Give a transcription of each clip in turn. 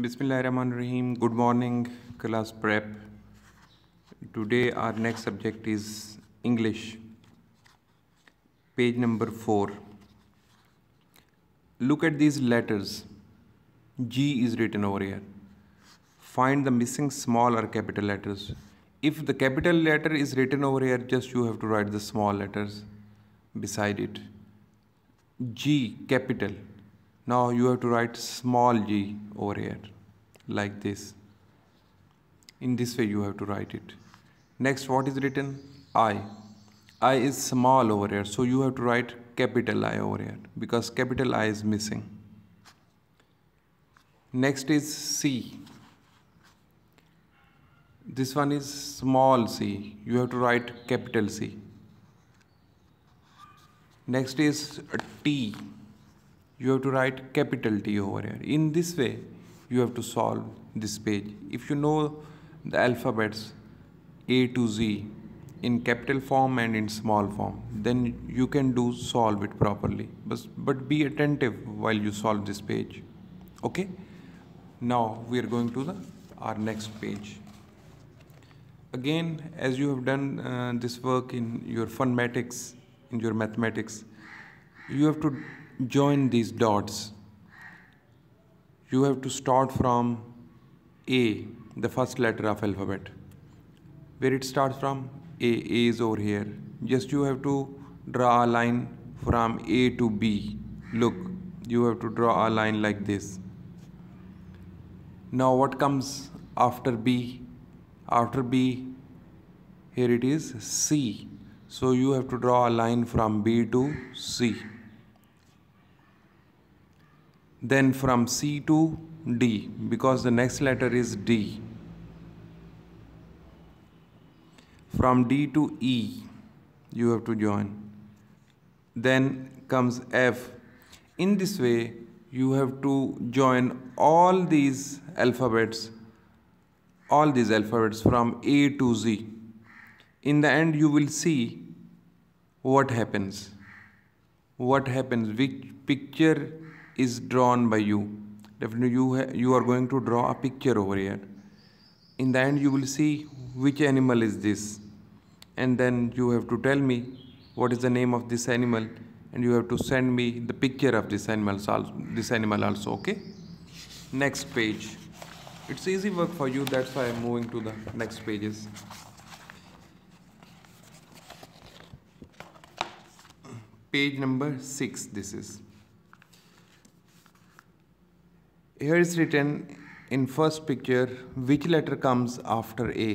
Bismillahirrahmanirrahim. Good morning, class prep. Today our next subject is English. Page number 4. Look at these letters. G is written over here. Find the missing small or capital letters. If the capital letter is written over here, just you have to write the small letters beside it. G capital now you have to write small g over here like this. In this way you have to write it. Next what is written? I. I is small over here so you have to write capital I over here because capital I is missing. Next is C. This one is small c. You have to write capital C. Next is T you have to write capital T over here. In this way, you have to solve this page. If you know the alphabets A to Z in capital form and in small form, then you can do solve it properly. But, but be attentive while you solve this page. Okay? Now we are going to the our next page. Again, as you have done uh, this work in your funmatics, in your mathematics, you have to join these dots. You have to start from A, the first letter of alphabet. Where it starts from? A, A is over here. Just you have to draw a line from A to B. Look, you have to draw a line like this. Now what comes after B? After B, here it is C. So you have to draw a line from B to C then from C to D because the next letter is D from D to E you have to join then comes F in this way you have to join all these alphabets all these alphabets from A to Z in the end you will see what happens what happens which picture is drawn by you definitely you you are going to draw a picture over here in the end you will see which animal is this and then you have to tell me what is the name of this animal and you have to send me the picture of this animal also, this animal also okay next page it's easy work for you that's why i'm moving to the next pages page number 6 this is Here is written in first picture which letter comes after A.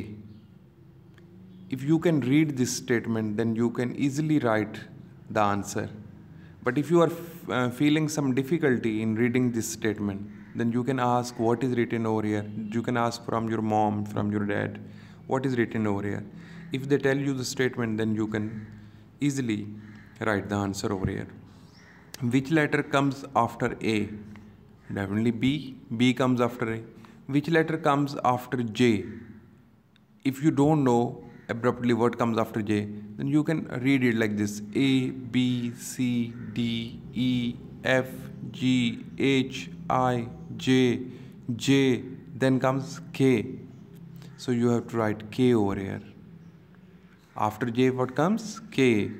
If you can read this statement then you can easily write the answer. But if you are uh, feeling some difficulty in reading this statement then you can ask what is written over here. You can ask from your mom, from your dad, what is written over here. If they tell you the statement then you can easily write the answer over here. Which letter comes after A? Definitely B. B comes after A. Which letter comes after J? If you don't know abruptly what comes after J, then you can read it like this A, B, C, D, E, F, G, H, I, J, J, then comes K. So you have to write K over here. After J, what comes? K.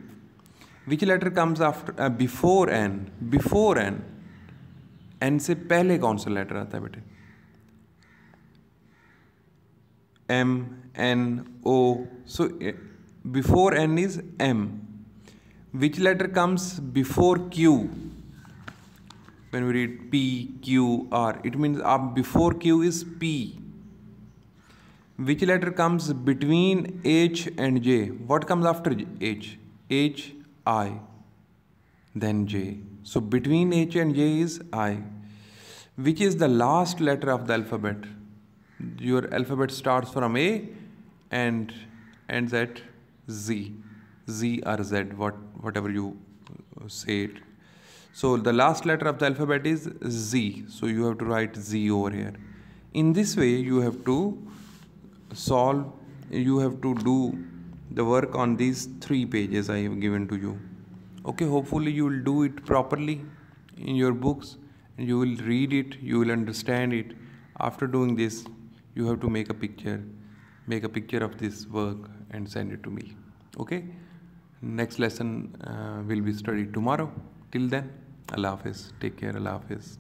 Which letter comes after uh, before N? Before N N से पहले कौन सा letter आता है बेटे M N O so before N is M which letter comes before Q when you read P Q R it means आप before Q is P which letter comes between H and J what comes after H H I then J. So between H and J is I, which is the last letter of the alphabet. Your alphabet starts from A and ends at Z, Z or Z, what, whatever you uh, say it. So the last letter of the alphabet is Z. So you have to write Z over here. In this way, you have to solve, you have to do the work on these three pages I have given to you okay hopefully you will do it properly in your books you will read it you will understand it after doing this you have to make a picture make a picture of this work and send it to me okay next lesson uh, will be studied tomorrow till then allah hafiz take care allah hafiz